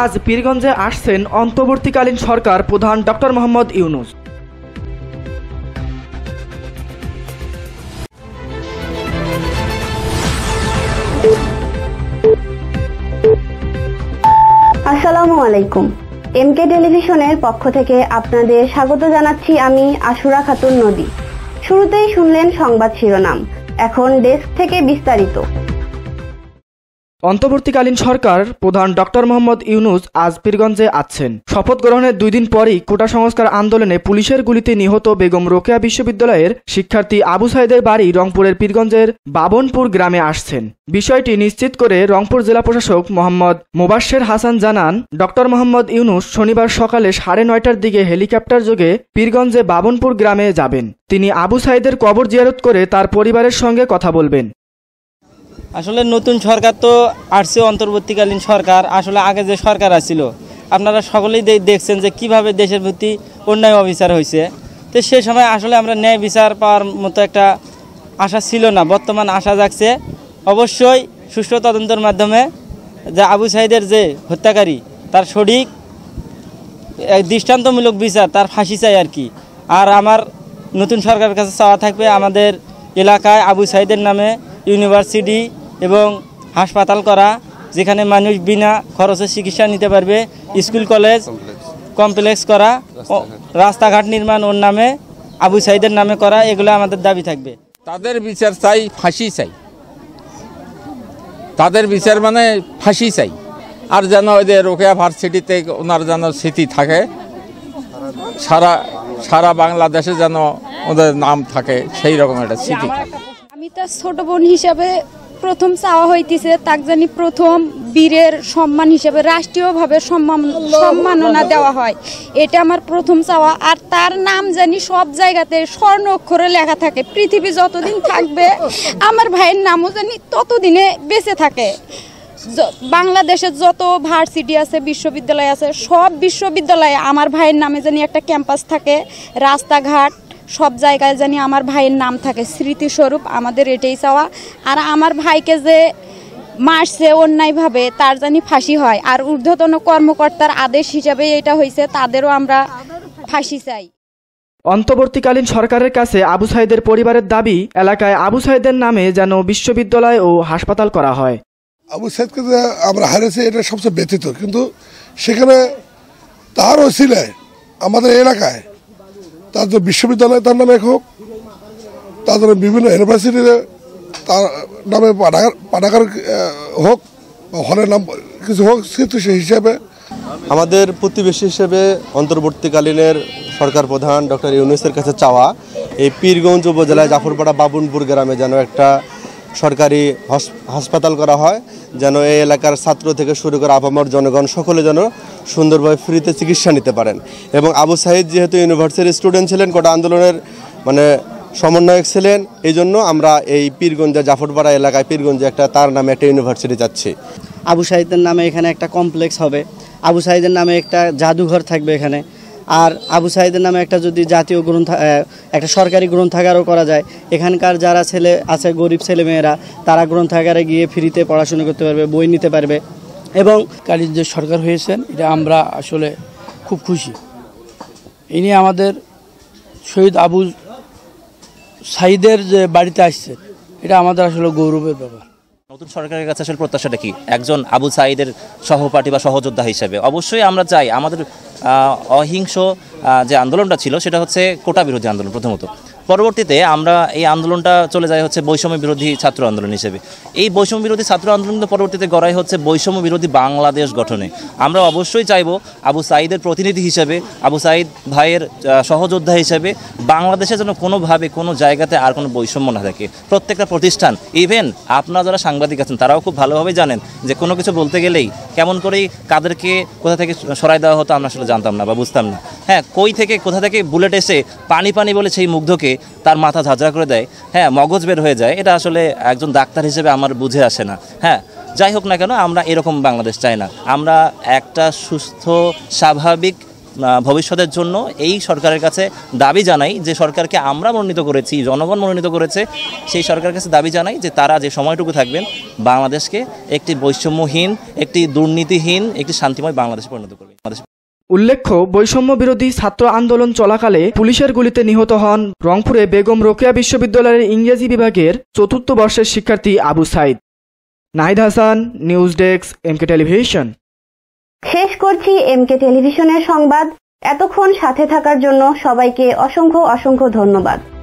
আজ পীরগঞ্জে আসছেন অন্তর্বর্তীকালীন সরকার প্রধান ডক্টর মোহাম্মদ ইউনুস আসসালামু আলাইকুম এম কে টেলিভিশনের পক্ষ থেকে আপনাদের স্বাগত জানাচ্ছি আমি আশুরা খাতুন নদী শুরুতেই শুনলেন সংবাদ শিরোনাম এখন ডেস্ক থেকে বিস্তারিত অন্তর্বর্তীকালীন সরকার প্রধান ডক্টর মোহাম্মদ ইউনুস আজ পীরগঞ্জে আছেন শপথ গ্রহণের দুই দিন পরই কোটা সংস্কার আন্দোলনে পুলিশের গুলিতে নিহত বেগম রোকেয়া বিশ্ববিদ্যালয়ের শিক্ষার্থী আবু সাইদের বাড়ি রংপুরের পীরগঞ্জের বাবনপুর গ্রামে আসছেন বিষয়টি নিশ্চিত করে রংপুর জেলা প্রশাসক মোহাম্মদ মোবাশ্বের হাসান জানান ডক্টর মোহাম্মদ ইউনুস শনিবার সকালে সাড়ে নয়টার দিকে হেলিকপ্টার যোগে পীরগঞ্জে বাবনপুর গ্রামে যাবেন তিনি আবু সাইদের কবর জিয়ারত করে তার পরিবারের সঙ্গে কথা বলবেন আসলে নতুন সরকার তো আসছে অন্তর্বর্তীকালীন সরকার আসলে আগে যে সরকার আসছিল আপনারা সকলেই দেখছেন যে কিভাবে দেশের প্রতি অন্যায় অবিচার হয়েছে তো সে সময় আসলে আমরা ন্যায় বিচার পাওয়ার মতো একটা আশা ছিল না বর্তমান আশা যাচ্ছে অবশ্যই সুষ্ঠু তদন্তের মাধ্যমে যে আবু সাহিদের যে হত্যাকারী তার সঠিক দৃষ্টান্তমূলক বিচার তার ফাঁসি চাই আর কি আর আমার নতুন সরকারের কাছে চাওয়া থাকবে আমাদের এলাকায় আবু সাহিদের নামে ইউনিভার্সিটি এবং হাসপাতাল করা যেখানে মানুষ বিনা খরচে চিকিৎসা নিতে পারবে স্কুল কলেজ কমপ্লেক্স করা রাস্তাঘাট নির্মাণ ওর নামে আবু সাইদের নামে করা এগুলো আমাদের দাবি থাকবে তাদের বিচার চাই ফাঁসি চাই তাদের বিচার মানে ফাঁসি চাই আর যেন ওই যে রোকেয়া ভার্সিটিতে ওনার যেন স্মৃতি থাকে সারা সারা বাংলাদেশে যেন ওদের নাম থাকে সেই রকম একটা স্মৃতি আমি তার ছোট বোন হিসাবে প্রথম চাওয়া হইতেছে তাক জানি প্রথম বীরের সম্মান হিসেবে রাষ্ট্রীয়ভাবে সম্মান সম্মাননা দেওয়া হয় এটা আমার প্রথম চাওয়া আর তার নাম জানি সব জায়গাতে স্বর্ণ অক্ষরে লেখা থাকে পৃথিবী যতদিন থাকবে আমার ভাইয়ের নামও জানি ততদিনে বেঁচে থাকে বাংলাদেশের যত ভার্সিটি আছে বিশ্ববিদ্যালয় আছে সব বিশ্ববিদ্যালয়ে আমার ভাইয়ের নামে জানি একটা ক্যাম্পাস থাকে রাস্তাঘাট সব জায়গায় জানি আমার ভাইয়ের নাম থাকে স্মৃতিস্বরূপ আমাদের এটাই চাওয়া আর আমার ভাইকে যে মারছে অন্যায়ভাবে তার জানি ফাঁসি হয় আর ঊর্ধ্বতন কর্মকর্তার আদেশ হিসাবে এটা হয়েছে তাদেরও আমরা ফাঁসি চাই অন্তর্বর্তীকালীন সরকারের কাছে আবু সাইদের পরিবারের দাবি এলাকায় আবু সাইদের নামে যেন বিশ্ববিদ্যালয় ও হাসপাতাল করা হয় আবু সাইদকে যে আমরা হারিয়েছি এটা সবচেয়ে ব্যতীত কিন্তু সেখানে তার ওসিলায় আমাদের এলাকায় তাদের বিশ্ববিদ্যালয় তার নামে হোক তাদের বিভিন্ন ইউনিভার্সিটিতে তার নামে পাঠাগার পাঠাগার হোক হলের নাম কিছু হোক কিন্তু সেই হিসাবে আমাদের প্রতিবেশী হিসেবে অন্তর্বর্তীকালীনের সরকার প্রধান ডক্টর ইউনুসের কাছে চাওয়া এই পীরগঞ্জ উপজেলায় জাফরপাড়া বাবুনপুর গ্রামে যেন একটা সরকারি হাসপাতাল করা হয় যেন এই এলাকার ছাত্র থেকে শুরু করে আপামর জনগণ সকলে যেন সুন্দরভাবে ফ্রিতে চিকিৎসা নিতে পারেন এবং আবু সাহিদ যেহেতু ইউনিভার্সিটির স্টুডেন্ট ছিলেন গোটা আন্দোলনের মানে সমন্বয়ক ছিলেন এই জন্য আমরা এই পীরগঞ্জে জাফরপাড়া এলাকায় পীরগঞ্জে একটা তার নামে একটা ইউনিভার্সিটি যাচ্ছি আবু সাহিদের নামে এখানে একটা কমপ্লেক্স হবে আবু সাহিদের নামে একটা জাদুঘর থাকবে এখানে আর আবু সাইদের নামে একটা যদি জাতীয় গ্রন্থ একটা সরকারি গ্রন্থাগারও করা যায় এখানকার যারা ছেলে আছে গরিব ছেলেমেয়েরা তারা গ্রন্থাগারে গিয়ে ফ্রিতে পড়াশুনো করতে পারবে বই নিতে পারবে এবং কালির যে সরকার হয়েছেন এটা আমরা আসলে খুব খুশি ইনি আমাদের শহীদ আবু সাইদের যে বাড়িতে আসছেন এটা আমাদের আসলে গৌরবের ব্যাপার নতুন সরকারের কাছে আসলে প্রত্যাশাটা কি একজন আবু সাইদের সহপাঠী বা সহযোদ্ধা হিসেবে অবশ্যই আমরা চাই আমাদের অহিংস যে আন্দোলনটা ছিল সেটা হচ্ছে কোটা বিরোধী আন্দোলন প্রথমত পরবর্তীতে আমরা এই আন্দোলনটা চলে যায় হচ্ছে বৈষম্য বিরোধী ছাত্র আন্দোলন হিসেবে এই বৈষম্য বিরোধী ছাত্র আন্দোলন পরবর্তীতে গড়াই হচ্ছে বৈষম্য বিরোধী বাংলাদেশ গঠনে আমরা অবশ্যই চাইব আবু সাইদের প্রতিনিধি হিসেবে আবু সাইদ ভাইয়ের সহযোদ্ধা হিসেবে বাংলাদেশে যেন কোনোভাবে কোনো জায়গাতে আর কোনো বৈষম্য না থাকে প্রত্যেকটা প্রতিষ্ঠান ইভেন আপনারা যারা সাংবাদিক আছেন তারাও খুব ভালোভাবে জানেন যে কোনো কিছু বলতে গেলেই কেমন করেই কাদেরকে কোথা থেকে সরাই দেওয়া হতো আমরা আসলে জানতাম না বা বুঝতাম না হ্যাঁ কই থেকে কোথা থেকে বুলেট এসে পানি পানি বলে সেই মুগ্ধকে তার মাথা ঝাঁঝরা করে দেয় হ্যাঁ মগজ বের হয়ে যায় এটা আসলে একজন ডাক্তার হিসেবে আমার বুঝে আসে না হ্যাঁ যাই হোক না কেন আমরা এরকম বাংলাদেশ চাই না আমরা একটা সুস্থ স্বাভাবিক ভবিষ্যতের জন্য এই সরকারের কাছে দাবি জানাই যে সরকারকে আমরা মনোনীত করেছি জনগণ মনোনীত করেছে সেই সরকারের কাছে দাবি জানাই যে তারা যে সময়টুকু থাকবেন বাংলাদেশকে একটি বৈষম্যহীন একটি দুর্নীতিহীন একটি শান্তিময় বাংলাদেশে পরিণত করবে উল্লেখ্য বৈষম্য বিরোধী ছাত্র আন্দোলন চলাকালে পুলিশের গুলিতে নিহত হন রংপুরে বেগম রোকেয়া বিশ্ববিদ্যালয়ের ইংরেজি বিভাগের চতুর্থ বর্ষের শিক্ষার্থী Abu Sayeed Nahid Hasan news desk MK television শেষ করছি এমকে টেলিভিশনের সংবাদ এতক্ষণ সাথে থাকার জন্য সবাইকে অসংখ্য অসংখ্য ধন্যবাদ